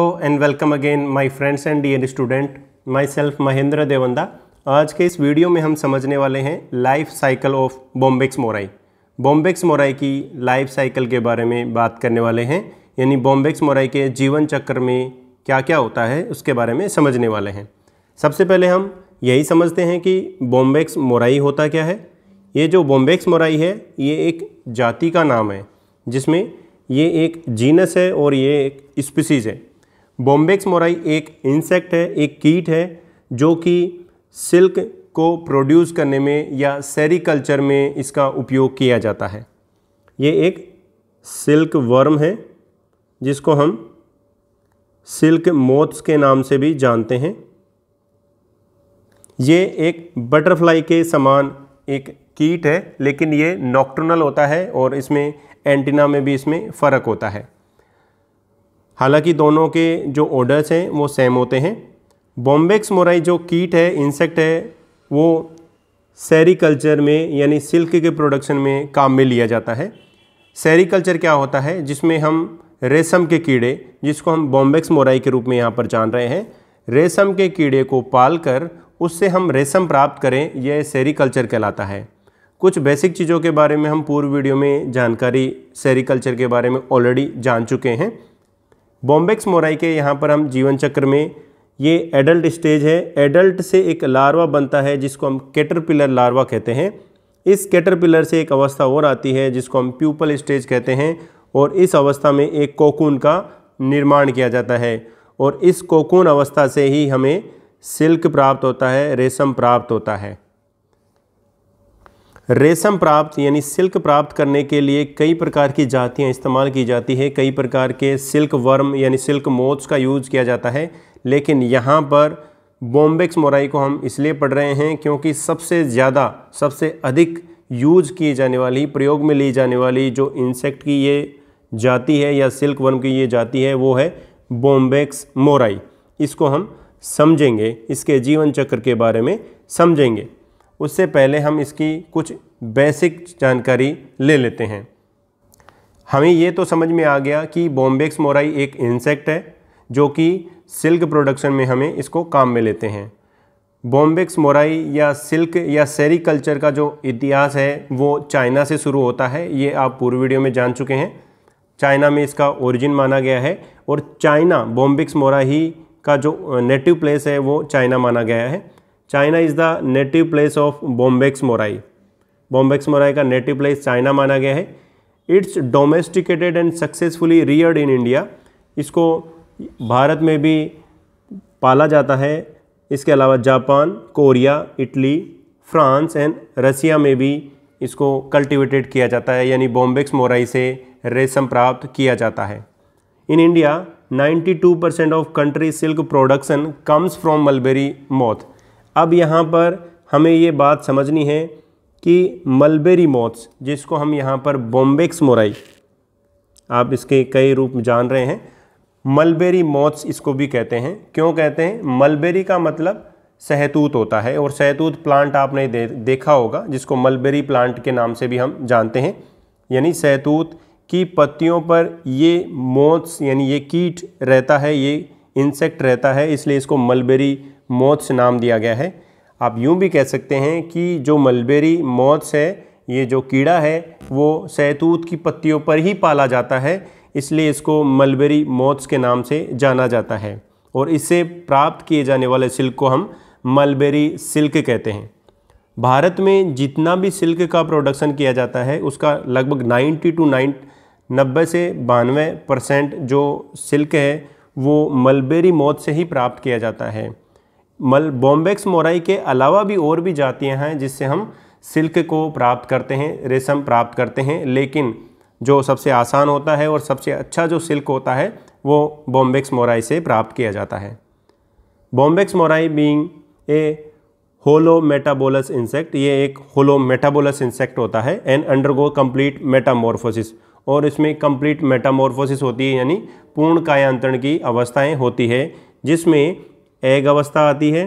hello and welcome again my friends and dear student myself Mahendra Devanda आज के इस video में हम समझने वाले हैं life cycle of Bombyx mori Bombyx mori की लाइफ साइकिल के बारे में बात करने वाले हैं यानी बॉम्बेक्स मोराई के जीवन चक्र में क्या क्या होता है उसके बारे में समझने वाले हैं सबसे पहले हम यही समझते हैं कि बॉम्बेक्स मोराई होता क्या है ये जो बॉम्बेक्स मोराई है ये एक जाति का नाम है जिसमें ये एक जीनस है और ये एक स्पीसीज़ है बॉम्बेक्स मोराई एक इंसेक्ट है एक कीट है जो कि सिल्क को प्रोड्यूस करने में या सेरिकल्चर में इसका उपयोग किया जाता है ये एक सिल्क वर्म है जिसको हम सिल्क मोथ्स के नाम से भी जानते हैं ये एक बटरफ्लाई के समान एक कीट है लेकिन ये नॉक्टर्नल होता है और इसमें एंटीना में भी इसमें फ़र्क होता है हालांकि दोनों के जो ऑर्डर्स हैं वो सेम होते हैं बॉम्बेक्स मोराई जो कीट है इंसेक्ट है वो सेरिकल्चर में यानी सिल्क के प्रोडक्शन में काम में लिया जाता है सेरिकल्चर क्या होता है जिसमें हम रेशम के कीड़े जिसको हम बॉम्बेक्स मोराई के रूप में यहाँ पर जान रहे हैं रेशम के कीड़े को पाल कर उससे हम रेशम प्राप्त करें यह सेरिकल्चर कहलाता है कुछ बेसिक चीज़ों के बारे में हम पूर्व वीडियो में जानकारी सेरिकल्चर के बारे में ऑलरेडी जान चुके हैं बॉम्बेक्स मोराई के यहाँ पर हम जीवन चक्र में ये एडल्ट स्टेज है एडल्ट से एक लार्वा बनता है जिसको हम कैटरपिलर लार्वा कहते हैं इस कैटरपिलर से एक अवस्था और आती है जिसको हम प्यूपल स्टेज कहते हैं और इस अवस्था में एक कोकून का निर्माण किया जाता है और इस कोकून अवस्था से ही हमें सिल्क प्राप्त होता है रेशम प्राप्त होता है रेशम प्राप्त यानी सिल्क प्राप्त करने के लिए कई प्रकार की जातियाँ इस्तेमाल की जाती है कई प्रकार के सिल्क वर्म यानी सिल्क मोथ्स का यूज़ किया जाता है लेकिन यहाँ पर बॉम्बेक्स मोराई को हम इसलिए पढ़ रहे हैं क्योंकि सबसे ज़्यादा सबसे अधिक यूज की जाने वाली प्रयोग में ली जाने वाली जो इंसेक्ट की ये जाति है या सिल्क वर्म की ये जाति है वो है बॉम्बेक्स मोराई इसको हम समझेंगे इसके जीवन चक्र के बारे में समझेंगे उससे पहले हम इसकी कुछ बेसिक जानकारी ले लेते हैं हमें ये तो समझ में आ गया कि बॉम्बेक्स मोराई एक इंसेक्ट है जो कि सिल्क प्रोडक्शन में हमें इसको काम में लेते हैं बॉम्बेक्स मोराई या सिल्क या सेरीकल्चर का जो इतिहास है वो चाइना से शुरू होता है ये आप पूर्व वीडियो में जान चुके हैं चाइना में इसका ओरिजिन माना गया है और चाइना बॉम्बिक्स मोराही का जो नेटिव प्लेस है वो चाइना माना गया है China is the native place of Bombyx mori Bombyx mori का नेटिव प्लेस चाइना माना गया है it's domesticated and successfully reared in India इसको भारत में भी पाला जाता है इसके अलावा Japan Korea Italy France and Russia में भी इसको कल्टिवेटेड किया जाता है यानी बॉम्बेक्स मोराई से रेशम प्राप्त किया जाता है in India 92 percent of country silk production comes from mulberry moth अब यहाँ पर हमें ये बात समझनी है कि मलबेरी मॉथ्स जिसको हम यहाँ पर बॉम्बेक्स मोराई आप इसके कई रूप जान रहे हैं मलबेरी मॉथ्स इसको भी कहते हैं क्यों कहते हैं मलबेरी का मतलब सहतूत होता है और सहतूत प्लांट आपने दे, देखा होगा जिसको मलबेरी प्लांट के नाम से भी हम जानते हैं यानी सहतूत की पत्तियों पर ये मोथ्स यानी ये कीट रहता है ये इंसेक्ट रहता है इसलिए इसको मलबेरी मोथ्स नाम दिया गया है आप यूं भी कह सकते हैं कि जो मलबेरी मौत है ये जो कीड़ा है वो सैतूत की पत्तियों पर ही पाला जाता है इसलिए इसको मलबेरी मोथ्स के नाम से जाना जाता है और इससे प्राप्त किए जाने वाले सिल्क को हम मलबेरी सिल्क कहते हैं भारत में जितना भी सिल्क का प्रोडक्शन किया जाता है उसका लगभग 90 टू नाइन नब्बे से बानवे परसेंट जो सिल्क है वो मलबेरी मौत से ही प्राप्त किया जाता है मल बॉम्बेक्स मोराई के अलावा भी और भी जातियाँ हैं जिससे हम सिल्क को प्राप्त करते हैं रेशम प्राप्त करते हैं लेकिन जो सबसे आसान होता है और सबसे अच्छा जो सिल्क होता है वो बॉम्बेक्स मोराई से प्राप्त किया जाता है Bombyx mori being a holometabolous insect ये एक होलो मेटाबोलस इंसेक्ट होता है एंड अंडरगो कंप्लीट मेटामोरफोसिस और इसमें कंप्लीट मेटामोरफोसिस होती है यानी पूर्ण कायांतरण की अवस्थाएं होती है जिसमें एग अवस्था आती है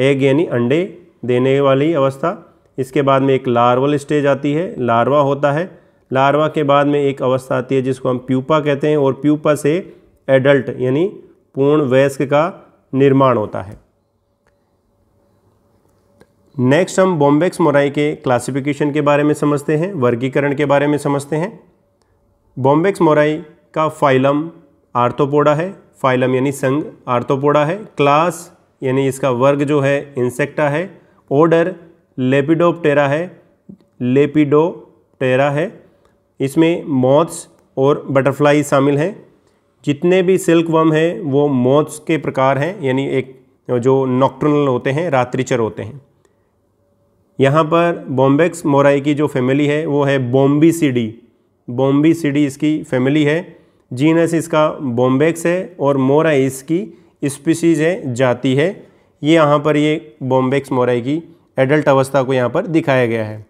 एग यानी अंडे देने वाली अवस्था इसके बाद में एक लार्वल स्टेज आती है लार्वा होता है लार्वा के बाद में एक अवस्था आती है जिसको हम प्यूपा कहते हैं और प्यूपा से एडल्ट यानी पूर्ण वयस्क का निर्माण होता है नेक्स्ट हम बॉम्बेक्स मोराई के क्लासिफिकेशन के बारे में समझते हैं वर्गीकरण के बारे में समझते हैं बॉम्बेक्स मोराई का फाइलम आर्थोपोडा है फाइलम यानी संघ आर्थोपोडा है क्लास यानी इसका वर्ग जो है इंसेक्टा है ऑर्डर लेपिडोप्टेरा है लेपिडोप्टेरा है इसमें मॉथ्स और बटरफ्लाई शामिल हैं जितने भी सिल्क वम हैं वो मॉथ्स के प्रकार हैं यानी एक जो नॉक्ट्रनल होते हैं रात्रिचर होते हैं यहाँ पर बॉम्बेक्स मोराई की जो फैमिली है वो है बॉम्बी सीडी बॉम्बी सीडी इसकी फैमिली है जीनस इसका बॉम्बेक्स है और मोराई इसकी स्पीसीज है जाति है ये यहाँ पर ये बॉम्बेक्स मोराई की एडल्ट अवस्था को यहाँ पर दिखाया गया है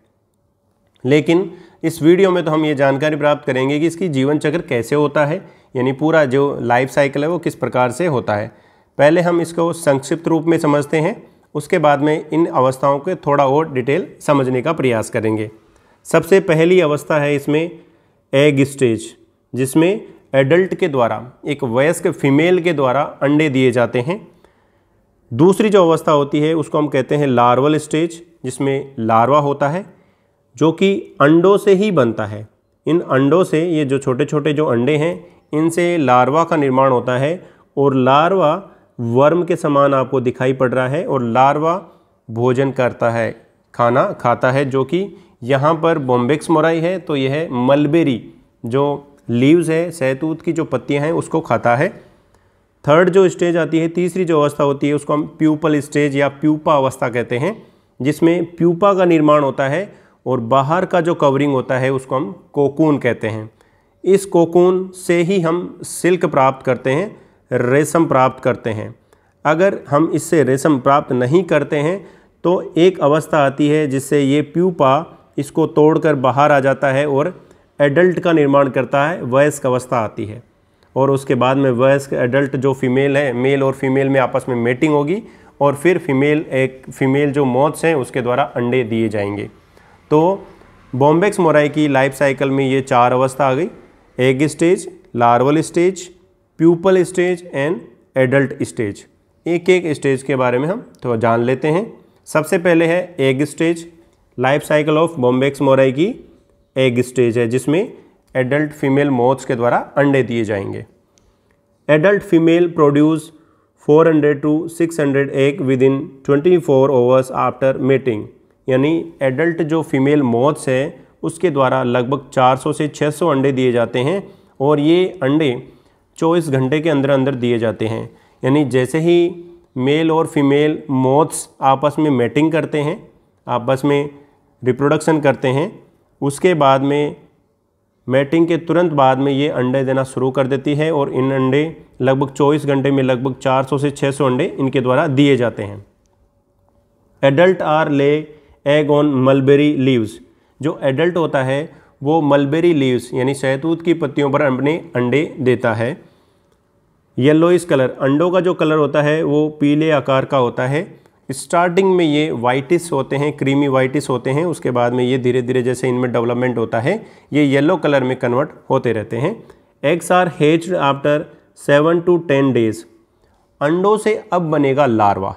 लेकिन इस वीडियो में तो हम ये जानकारी प्राप्त करेंगे कि इसकी जीवन चक्र कैसे होता है यानी पूरा जो लाइफ साइकिल है वो किस प्रकार से होता है पहले हम इसको संक्षिप्त रूप में समझते हैं उसके बाद में इन अवस्थाओं के थोड़ा और डिटेल समझने का प्रयास करेंगे सबसे पहली अवस्था है इसमें एग स्टेज जिसमें एडल्ट के द्वारा एक वयस्क फीमेल के द्वारा अंडे दिए जाते हैं दूसरी जो अवस्था होती है उसको हम कहते हैं लार्वल स्टेज जिसमें लार्वा होता है जो कि अंडों से ही बनता है इन अंडों से ये जो छोटे छोटे जो अंडे हैं इनसे लार्वा का निर्माण होता है और लार्वा वर्म के समान आपको दिखाई पड़ रहा है और लार्वा भोजन करता है खाना खाता है जो कि यहाँ पर बॉम्बेक्स मोराई है तो यह है मलबेरी जो लीव्स है सहतूत की जो पत्तियाँ हैं उसको खाता है थर्ड जो स्टेज आती है तीसरी जो अवस्था होती है उसको हम प्यूपल स्टेज या प्यूपा अवस्था कहते हैं जिसमें प्यूपा का निर्माण होता है और बाहर का जो कवरिंग होता है उसको हम कोकून कहते हैं इस कोकून से ही हम सिल्क प्राप्त करते हैं रेशम प्राप्त करते हैं अगर हम इससे रेशम प्राप्त नहीं करते हैं तो एक अवस्था आती है जिससे ये प्यूपा इसको तोड़कर बाहर आ जाता है और एडल्ट का निर्माण करता है वयस्क अवस्था आती है और उसके बाद में वयस्क एडल्ट जो फीमेल है मेल और फीमेल में आपस में मेटिंग होगी और फिर फीमेल एक फीमेल जो मौत्स हैं उसके द्वारा अंडे दिए जाएंगे तो बॉम्बेक्स मोराई की लाइफ साइकिल में ये चार अवस्था आ गई egg stage larval stage pupal stage and adult stage एक एक स्टेज के बारे में हम तो जान लेते हैं सबसे पहले है egg stage life cycle of Bombyx mori की एग स्टेज है जिसमें एडल्ट फीमेल मोथ्स के द्वारा अंडे दिए जाएंगे adult female produce 400 to 600 egg within four hours after mating यानी एडल्ट जो फीमेल मोथ्स है उसके द्वारा लगभग 400 से 600 अंडे दिए जाते हैं और ये अंडे चौबीस घंटे के अंदर अंदर दिए जाते हैं यानी जैसे ही मेल और फीमेल मोथ्स आपस में मेटिंग करते हैं आपस में रिप्रोडक्शन करते हैं उसके बाद में मेटिंग के तुरंत बाद में ये अंडे देना शुरू कर देती है और इन अंडे लगभग 24 घंटे में लगभग 400 से 600 अंडे इनके द्वारा दिए जाते हैं adult are lay egg on mulberry leaves जो एडल्ट होता है वो मलबेरी लीव्स यानी शहतूत की पत्तियों पर अपने अंडे देता है इस कलर अंडों का जो कलर होता है वो पीले आकार का होता है स्टार्टिंग में ये वाइटिस होते हैं क्रीमी वाइटिस होते हैं उसके बाद में ये धीरे धीरे जैसे इनमें डेवलपमेंट होता है ये येलो कलर में कन्वर्ट होते रहते हैं eggs are hatch after seven to ten days अंडों से अब बनेगा लार्वा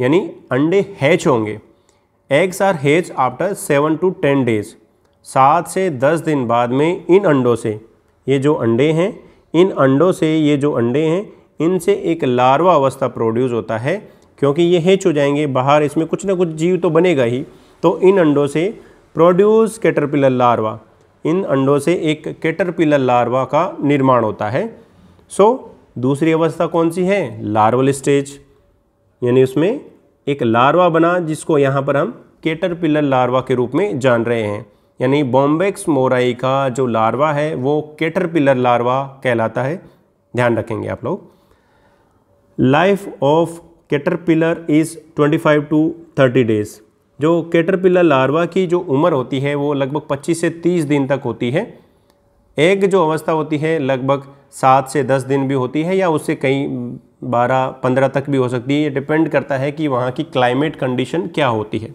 यानी अंडे हैच होंगे eggs are hatch after seven to ten days सात से दस दिन बाद में इन अंडों से ये जो अंडे हैं इन अंडों से ये जो अंडे हैं इनसे एक लार्वा अवस्था प्रोड्यूस होता है क्योंकि ये हेच हो जाएंगे बाहर इसमें कुछ ना कुछ जीव तो बनेगा ही तो इन अंडों से प्रोड्यूस कैटरपिलर लार्वा इन अंडों से एक कैटरपिलर लार्वा का निर्माण होता है सो दूसरी अवस्था कौन सी है लार्वल स्टेज यानी उसमें एक लार्वा बना जिसको यहाँ पर हम कैटरपिलर लार्वा के रूप में जान रहे हैं यानी बॉम्बेक्स मोराई का जो लार्वा है वो केटरपिलर लार्वा कहलाता है ध्यान रखेंगे आप लोग life of caterpillar is 25 to 30 days जो केटरपिलर लार्वा की जो उम्र होती है वो लगभग 25 से 30 दिन तक होती है एग जो अवस्था होती है लगभग सात से दस दिन भी होती है या उससे कई बारह पंद्रह तक भी हो सकती है ये डिपेंड करता है कि वहाँ की क्लाइमेट कंडीशन क्या होती है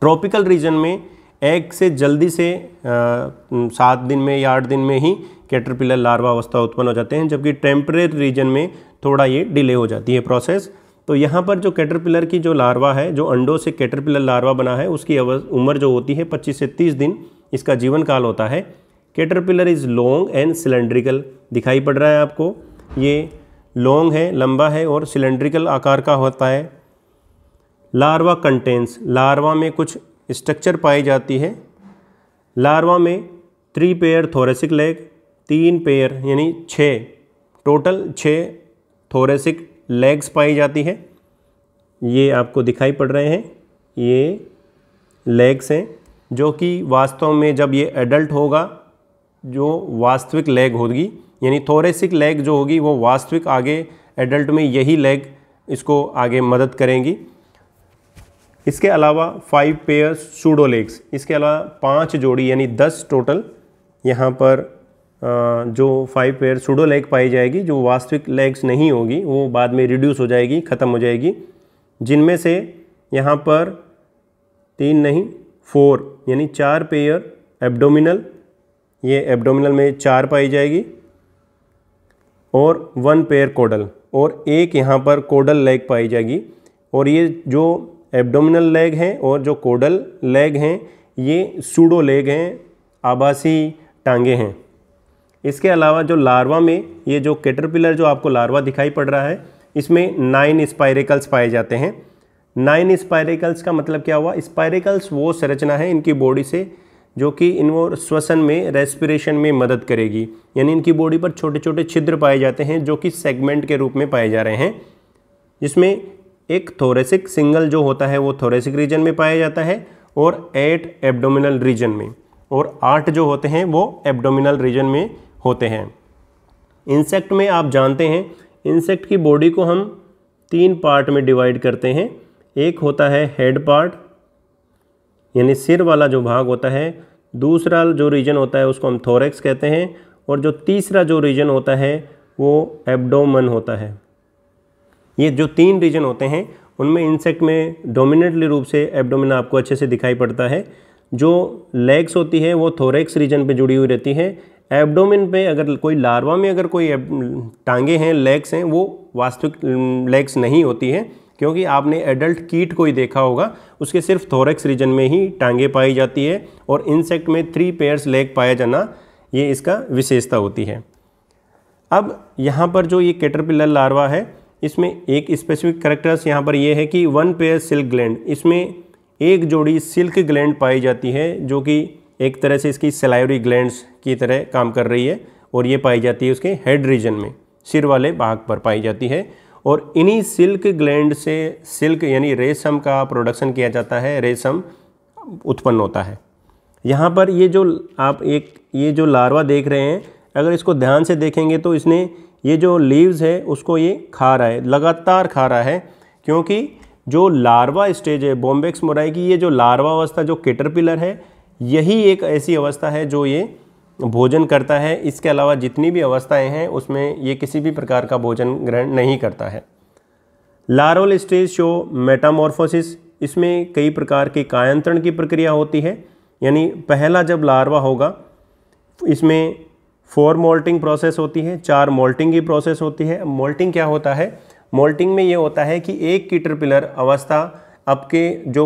ट्रॉपिकल रीजन में एग से जल्दी से सात दिन में या आठ दिन में ही कैटरपिलर लार्वा अवस्था उत्पन्न हो जाते हैं जबकि टेम्परेरी रीजन में थोड़ा ये डिले हो जाती है प्रोसेस तो यहाँ पर जो कैटरपिलर की जो लार्वा है जो अंडों से कैटरपिलर लार्वा बना है उसकी उम्र जो होती है 25 से 30 दिन इसका जीवन काल होता है caterpillar is long and cylindrical दिखाई पड़ रहा है आपको ये लॉन्ग है लंबा है और सिलेंड्रिकल आकार का होता है लार्वा कंटेंस लार्वा में कुछ स्ट्रक्चर पाई जाती है लार्वा में थ्री पेयर थोरेसिक लेग तीन पेयर यानी छ टोटल छः थोरेसिक लेग्स पाई जाती है ये आपको दिखाई पड़ रहे हैं ये लेग्स हैं जो कि वास्तव में जब ये एडल्ट होगा जो वास्तविक लेग होगी यानी थोरेसिक लेग जो होगी वो वास्तविक आगे एडल्ट में यही लेग इसको आगे मदद करेंगी इसके अलावा फाइव पेयर सूडो लेग्स इसके अलावा पांच जोड़ी यानी दस टोटल यहाँ पर जो फाइव पेयर सूडो लेग पाई जाएगी जो वास्तविक लेग्स नहीं होगी वो बाद में रिड्यूस हो जाएगी ख़त्म हो जाएगी जिनमें से यहाँ पर तीन नहीं फोर यानी चार पेयर एब्डोमिनल ये एब्डोमिनल में चार पाई जाएगी और वन पेयर कोडल और एक यहाँ पर कोडल लेग पाई जाएगी और ये जो एब्डोमिनल लेग हैं और जो कोडल लेग हैं ये सूडो लेग हैं आभासी टांगे हैं इसके अलावा जो लार्वा में ये जो कैटरपिलर जो आपको लार्वा दिखाई पड़ रहा है इसमें नाइन स्पायरिकल्स पाए जाते हैं नाइन स्पायरिकल्स का मतलब क्या हुआ स्पायरिकल्स वो संरचना है इनकी बॉडी से जो कि इन वो श्वसन में रेस्पिरेशन में मदद करेगी यानी इनकी बॉडी पर छोटे छोटे छिद्र पाए जाते हैं जो कि सेगमेंट के रूप में पाए जा रहे हैं जिसमें एक थोरेसिक सिंगल जो होता है वो थोरेसिक रीजन में पाया जाता है और एट एब्डोमिनल रीजन में और आठ जो होते हैं वो एब्डोमिनल रीजन में होते हैं इंसेक्ट में आप जानते हैं इंसेक्ट की बॉडी को हम तीन पार्ट में डिवाइड करते हैं एक होता है हेड पार्ट यानी सिर वाला जो भाग होता है दूसरा जो रीजन होता है उसको हम थोरेक्स कहते हैं और जो तीसरा जो रीजन होता है वो एब्डोमन होता है ये जो तीन रीजन होते हैं उनमें इंसेक्ट में डोमिनेटली रूप से एबडोमिन आपको अच्छे से दिखाई पड़ता है जो लेग्स होती है वो थोरेक्स रीजन पे जुड़ी हुई रहती है एब्डोमिन पे अगर कोई लार्वा में अगर कोई टांगे हैं लेग्स हैं वो वास्तविक लेग्स नहीं होती है क्योंकि आपने एडल्ट कीट को ही देखा होगा उसके सिर्फ थोरेक्स रीजन में ही टांगे पाई जाती है और इंसेक्ट में थ्री पेयर्स लेग पाया जाना ये इसका विशेषता होती है अब यहाँ पर जो ये कैटरपिलर लार्वा है इसमें एक स्पेसिफिक करेक्टर्स यहाँ पर यह है कि वन पेयर सिल्क ग्लैंड इसमें एक जोड़ी सिल्क ग्लैंड पाई जाती है जो कि एक तरह से इसकी सलाइवरी ग्लैंड की तरह काम कर रही है और ये पाई जाती है उसके हेड रीजन में सिर वाले भाग पर पाई जाती है और इन्हीं सिल्क ग्लैंड से सिल्क यानी रेशम का प्रोडक्शन किया जाता है रेशम उत्पन्न होता है यहाँ पर ये जो आप एक ये जो लार्वा देख रहे हैं अगर इसको ध्यान से देखेंगे तो इसने ये जो लीव्स है उसको ये खा रहा है लगातार खा रहा है क्योंकि जो लार्वा स्टेज है बॉम्बेक्स मोराई की ये जो लार्वा अवस्था जो केटरपिलर है यही एक ऐसी अवस्था है जो ये भोजन करता है इसके अलावा जितनी भी अवस्थाएं हैं उसमें ये किसी भी प्रकार का भोजन ग्रहण नहीं करता है लारोल स्टेज शो मेटामॉर्फोसिस इसमें कई प्रकार के कायंत्रण की प्रक्रिया होती है यानी पहला जब लार्वा होगा इसमें फोर मोल्टिंग प्रोसेस होती है चार मोल्टिंग की प्रोसेस होती है मोल्टिंग क्या होता है मोल्टिंग में ये होता है कि एक कीटरपिलर अवस्था आपके जो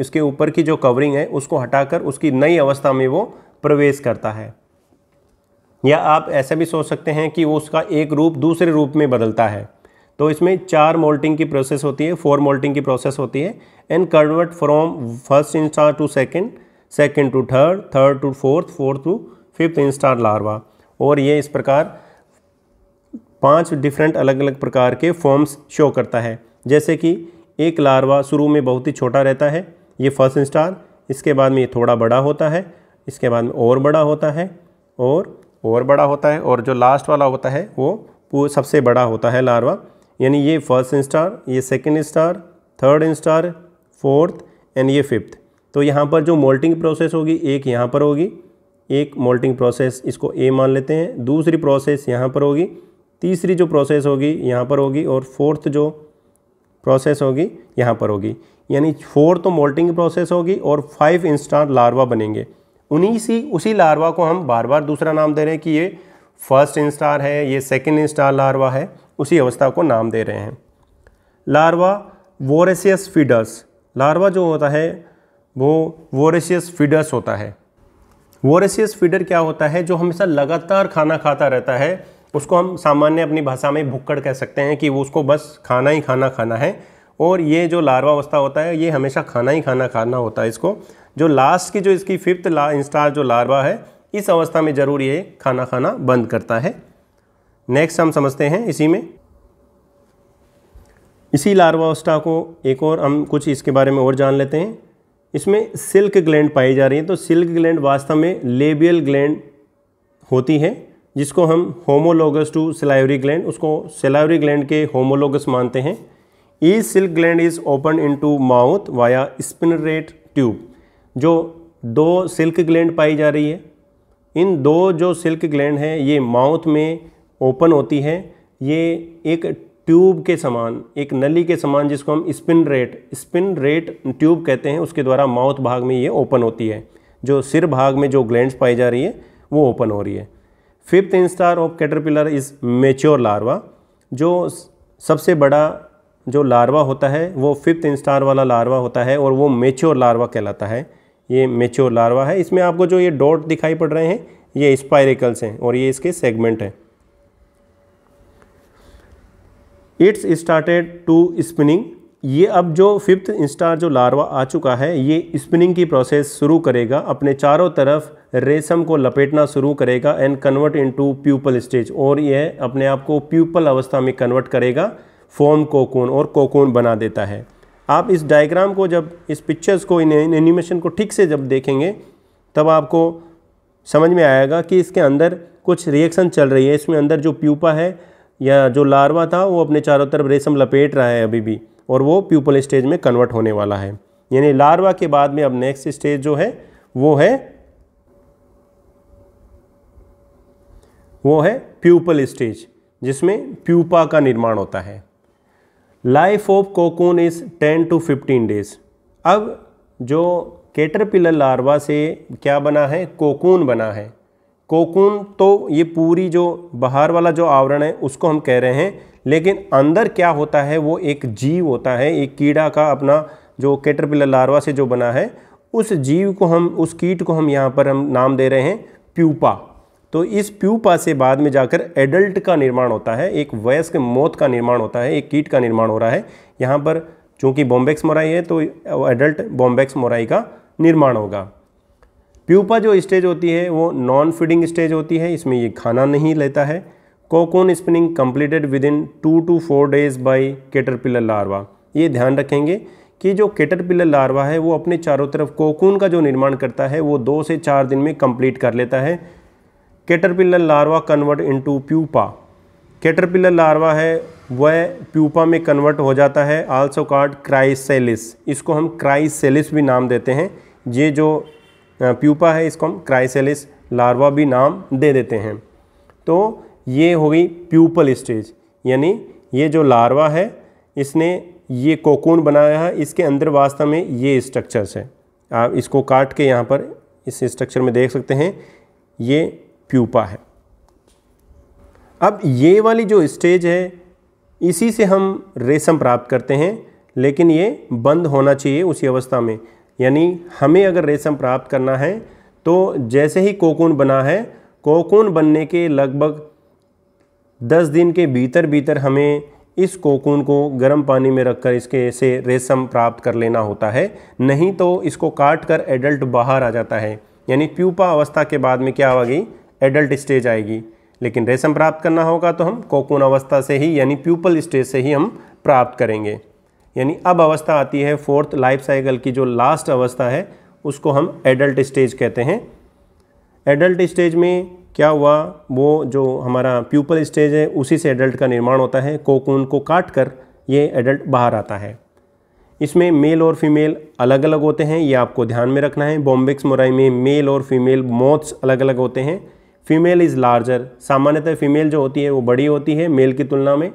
इसके ऊपर की जो कवरिंग है उसको हटाकर उसकी नई अवस्था में वो प्रवेश करता है या आप ऐसा भी सोच सकते हैं कि वो उसका एक रूप दूसरे रूप में बदलता है तो इसमें चार मोल्टिंग की प्रोसेस होती है फोर मोल्टिंग की प्रोसेस होती है and convert from first instar to second second to third third to fourth fourth to fifth instar larva और ये इस प्रकार पांच डिफरेंट अलग अलग प्रकार के फॉर्म्स शो करता है जैसे कि एक लार्वा शुरू में बहुत ही छोटा रहता है ये फर्स्ट स्टार इसके बाद में ये थोड़ा बड़ा होता है इसके बाद में और बड़ा होता है और और बड़ा होता है और जो लास्ट वाला होता है वो सबसे बड़ा होता है लार्वा यानी ये फर्स्ट इंस्टार ये second star third star fourth and ये फिफ्थ तो यहाँ पर जो मोल्टिंग प्रोसेस होगी एक यहाँ पर होगी एक मोल्टिंग प्रोसेस इसको ए मान लेते हैं दूसरी प्रोसेस यहाँ पर होगी तीसरी जो प्रोसेस होगी यहाँ पर होगी और फोर्थ जो प्रोसेस होगी यहाँ पर होगी यानी फोर तो मोल्टिंग प्रोसेस होगी और फाइव इंस्टार लार्वा बनेंगे उन्हीं सी उसी लार्वा को हम बार बार दूसरा नाम दे रहे हैं कि ये फर्स्ट इंस्टार है ये सेकेंड इंस्टार लार्वा है उसी अवस्था को नाम दे रहे हैं लार्वा वोरेसियस फीडर्स लार्वा जो होता है वो वोरेसियस फीडर्स होता है वोरेसियस फीडर क्या होता है जो हमेशा लगातार खाना खाता रहता है उसको हम सामान्य अपनी भाषा में भुक्कड़ कह सकते हैं कि वो उसको बस खाना ही खाना खाना है और ये जो लार्वा अवस्था होता है ये हमेशा खाना ही खाना खाना होता है इसको जो लास्ट की जो इसकी फिफ्थ ला इंस्टार जो लार्वा है इस अवस्था में ज़रूर ये खाना खाना बंद करता है नेक्स्ट हम समझते हैं इसी में इसी लार्वा अवस्था को एक और हम कुछ इसके बारे में और जान लेते हैं इसमें सिल्क ग्लैंड पाई जा रही है तो सिल्क ग्लैंड वास्तव में लेबियल ग्लैंड होती है जिसको हम होमोलोगस टू सिलाइवरी ग्लैंड उसको सिलाइवरी ग्लैंड के होमोलोगस मानते हैं ई silk gland is open into mouth via spinneret tube जो दो सिल्क ग्लैंड पाई जा रही है इन दो जो सिल्क ग्लैंड है ये माउथ में ओपन होती है ये एक ट्यूब के समान एक नली के समान जिसको हम spinneret spinneret tube कहते हैं उसके द्वारा माउथ भाग में ये ओपन होती है जो सिर भाग में जो ग्लैंड्स पाई जा रही है वो ओपन हो रही है fifth instar of caterpillar is mature larva जो सबसे बड़ा जो लार्वा होता है वो फिफ्थ इंस्टार वाला लार्वा होता है और वो मेच्योर लार्वा कहलाता है ये मेच्योर लार्वा है इसमें आपको जो ये डॉट दिखाई पड़ रहे हैं ये स्पायरिकल्स हैं और ये इसके सेगमेंट हैं इट्स स्टार्टेड टू स्पिनिंग ये अब जो फिफ्थ इंस्टार जो लार्वा आ चुका है ये स्पिनिंग की प्रोसेस शुरू करेगा अपने चारों तरफ रेशम को लपेटना शुरू करेगा and convert into pupal stage और यह अपने आप को प्यूपल अवस्था में कन्वर्ट करेगा फॉर्म कोकोन और कोकोन बना देता है आप इस डायग्राम को जब इस पिक्चर्स को इन एनिमेशन को ठीक से जब देखेंगे तब आपको समझ में आएगा कि इसके अंदर कुछ रिएक्शन चल रही है इसमें अंदर जो प्यूपा है या जो लार्वा था वो अपने चारों तरफ रेशम लपेट रहा है अभी भी और वो प्यूपल स्टेज में कन्वर्ट होने वाला है यानी लार्वा के बाद में अब नेक्स्ट स्टेज जो है वो है वो है प्यूपल स्टेज जिसमें प्यूपा का निर्माण होता है life of cocoon is ten to fifteen days अब जो केटरपिलर लार्वा से क्या बना है कोकून बना है कोकून तो ये पूरी जो बाहर वाला जो आवरण है उसको हम कह रहे हैं लेकिन अंदर क्या होता है वो एक जीव होता है एक कीड़ा का अपना जो कैटरपिलर लार्वा से जो बना है उस जीव को हम उस कीट को हम यहाँ पर हम नाम दे रहे हैं प्यूपा तो इस प्यूपा से बाद में जाकर एडल्ट का निर्माण होता है एक वयस्क मौत का निर्माण होता है एक कीट का निर्माण हो रहा है यहाँ पर चूँकि बॉम्बेक्स मोराई है तो एडल्ट बॉम्बेक्स मोराई का निर्माण होगा प्यूपा जो स्टेज होती है वो नॉन फीडिंग स्टेज होती है इसमें ये खाना नहीं लेता है cocoon spinning completed within two to four days by caterpillar larva ये ध्यान रखेंगे कि जो केटरपिलर लार्वा है वो अपने चारों तरफ कोकून का जो निर्माण करता है वो दो से चार दिन में कंप्लीट कर लेता है caterpillar larva convert into pupa caterpillar larva है वह प्यूपा में कन्वर्ट हो जाता है आल्सो कार्ड क्राइसेलिस इसको हम क्राइसेलिस भी नाम देते हैं ये जो प्यूपा है इसको हम क्राइसेलिस लार्वा भी नाम दे देते हैं तो ये हो गई प्यूपल स्टेज यानी ये जो लार्वा है इसने ये कोकून बनाया है इसके अंदर वास्तव में ये स्ट्रक्चर्स है आप इसको काट के यहाँ पर इस स्ट्रक्चर में देख सकते हैं ये प्यूपा है अब ये वाली जो स्टेज है इसी से हम रेशम प्राप्त करते हैं लेकिन ये बंद होना चाहिए उसी अवस्था में यानी हमें अगर रेशम प्राप्त करना है तो जैसे ही कोकून बना है कोकून बनने के लगभग दस दिन के भीतर भीतर हमें इस कोकून को गर्म पानी में रखकर इसके से रेशम प्राप्त कर लेना होता है नहीं तो इसको काट कर एडल्ट बाहर आ जाता है यानी प्यूपा अवस्था के बाद में क्या आएगी एडल्ट स्टेज आएगी लेकिन रेशम प्राप्त करना होगा तो हम कोकून अवस्था से ही यानी प्यूपल स्टेज से ही हम प्राप्त करेंगे यानी अब अवस्था आती है फोर्थ लाइफ साइकिल की जो लास्ट अवस्था है उसको हम एडल्ट स्टेज कहते हैं एडल्ट स्टेज में क्या हुआ वो जो हमारा प्यूपल स्टेज है उसी से एडल्ट का निर्माण होता है कोकून को काट कर ये एडल्ट बाहर आता है इसमें मेल और फीमेल अलग अलग होते हैं ये आपको ध्यान में रखना है बॉम्बिक्स मोराई में मेल और फीमेल मोथ्स अलग अलग होते हैं फीमेल इज़ लार्जर सामान्यतः फीमेल जो होती है वो बड़ी होती है मेल की तुलना में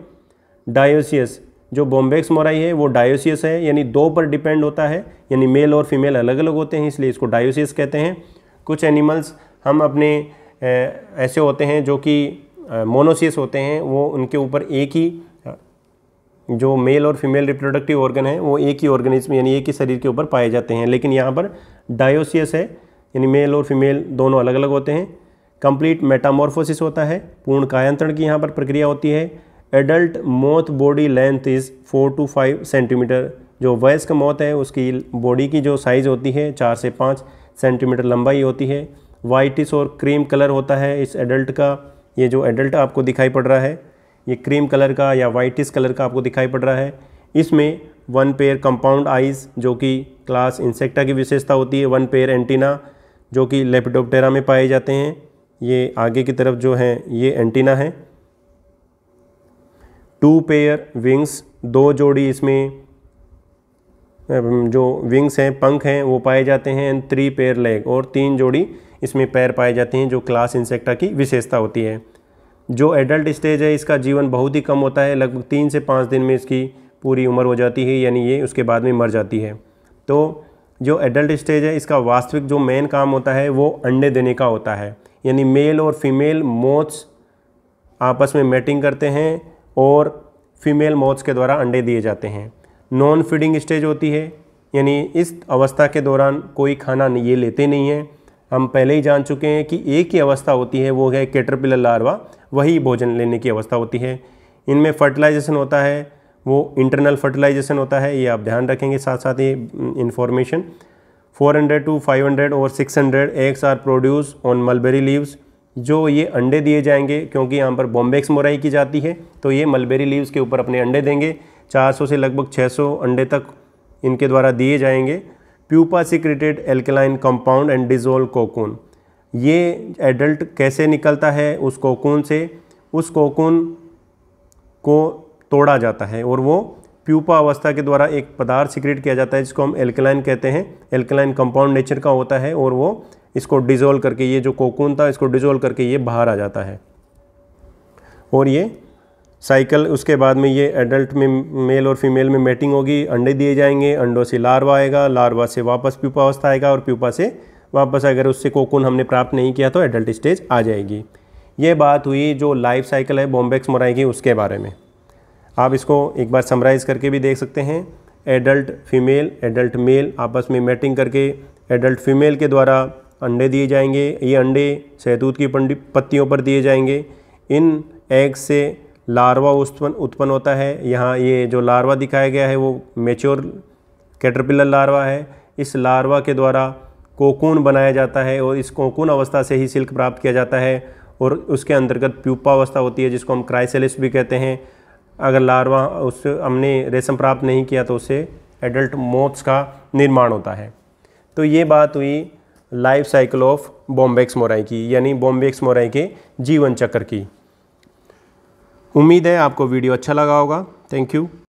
डायोसियस जो बॉम्बेक्स मोराई है वो डायोसियस है यानी दो पर डिपेंड होता है यानी मेल और फीमेल अलग अलग होते हैं इसलिए इसको डायोसियस कहते हैं कुछ एनिमल्स हम अपने ऐसे होते हैं जो कि मोनोसियस होते हैं वो उनके ऊपर एक ही जो मेल और फीमेल रिप्रोडक्टिव ऑर्गन है वो एक ही ऑर्गेनिज्म यानी एक ही शरीर के ऊपर पाए जाते हैं लेकिन यहाँ पर डायोसियस है यानी मेल और फीमेल दोनों अलग अलग होते हैं कंप्लीट मेटामॉर्फोसिस होता है पूर्ण कायांतरण की यहाँ पर प्रक्रिया होती है adult moth body length is four to five centimetre जो वयस्क मौत है उसकी बॉडी की जो साइज़ होती है चार से पाँच सेंटीमीटर लंबाई होती है वाइटिस और क्रीम कलर होता है इस एडल्ट का ये जो एडल्ट आपको दिखाई पड़ रहा है ये क्रीम कलर का या वाइटिस कलर का आपको दिखाई पड़ रहा है इसमें वन पेयर कंपाउंड आइज़ जो कि क्लास इंसेक्टा की विशेषता होती है वन पेयर एंटीना जो कि लेपिडोप्टेरा में पाए जाते हैं ये आगे की तरफ जो है ये एंटीना है टू पेयर विंग्स दो जोड़ी इसमें जो विंग्स हैं पंख हैं वो पाए जाते हैं एंड थ्री पेयर लेग और तीन जोड़ी इसमें पैर पाए जाते हैं जो क्लास इंसेक्टा की विशेषता होती है जो एडल्ट स्टेज है इसका जीवन बहुत ही कम होता है लगभग तीन से पाँच दिन में इसकी पूरी उम्र हो जाती है यानी ये उसके बाद में मर जाती है तो जो एडल्ट स्टेज है इसका वास्तविक जो मेन काम होता है वो अंडे देने का होता है यानी मेल और फीमेल मोथ्स आपस में मेटिंग करते हैं और फीमेल मॉथ्स के द्वारा अंडे दिए जाते हैं नॉन फीडिंग स्टेज होती है यानी इस अवस्था के दौरान कोई खाना ये लेते नहीं हैं हम पहले ही जान चुके हैं कि एक ही अवस्था होती है वो है कैटरपिलर लार्वा वही भोजन लेने की अवस्था होती है इनमें फर्टिलाइजेशन होता है वो इंटरनल फर्टिलाइजेशन होता है ये आप ध्यान रखेंगे साथ साथ ये इन्फॉर्मेशन 400 टू 500 और 600 eggs are produce on mulberry leaves जो ये अंडे दिए जाएंगे क्योंकि यहाँ पर बॉम्बेक्स मोराई की जाती है तो ये मलबेरी लीव्स के ऊपर अपने अंडे देंगे 400 से लगभग 600 अंडे तक इनके द्वारा दिए जाएंगे pupa secreted alkaline compound and dissolve cocoon ये एडल्ट कैसे निकलता है उस कोकून से उस कोकून को तोड़ा जाता है और वो प्यूपा अवस्था के द्वारा एक पदार्थ सिक्रेट किया जाता है जिसको हम एल्कलाइन कहते हैं एल्कलाइन कंपाउंड नेचर का होता है और वो इसको डिज़ोल्व करके ये जो कोकून था इसको डिज़ोल्व करके ये बाहर आ जाता है और ये साइकिल उसके बाद में ये एडल्ट में मेल और फीमेल में मेटिंग होगी अंडे दिए जाएंगे अंडों से लार्वा आएगा लार्वा से वापस प्यूपा अवस्था आएगा और प्यूपा से वापस अगर उससे कोकून हमने प्राप्त नहीं किया तो एडल्ट स्टेज आ जाएगी ये बात हुई जो लाइफ साइकिल है बॉम्बेक्स मोराई की उसके बारे में आप इसको एक बार समराइज करके भी देख सकते हैं एडल्ट फीमेल एडल्ट मेल आपस में मेटिंग करके एडल्ट फीमेल के द्वारा अंडे दिए जाएंगे ये अंडे सहतूत की पत्तियों पर दिए जाएंगे इन एग से लार्वा उत्पन्न उत्पन्न होता है यहाँ ये जो लार्वा दिखाया गया है वो मेच्योर कैटरपिलर लार्वा है इस लार्वा के द्वारा कोकून बनाया जाता है और इस कोकून अवस्था से ही सिल्क प्राप्त किया जाता है और उसके अंतर्गत प्यूपा अवस्था होती है जिसको हम क्राइसेलिस भी कहते हैं अगर लार्वा उस हमने रेशम प्राप्त नहीं किया तो उससे एडल्ट मोथ्स का निर्माण होता है तो ये बात हुई life cycle of Bombyx mori की यानी बॉम्बेक्स मोराई के जीवन चक्र की उम्मीद है आपको वीडियो अच्छा लगा होगा थैंक यू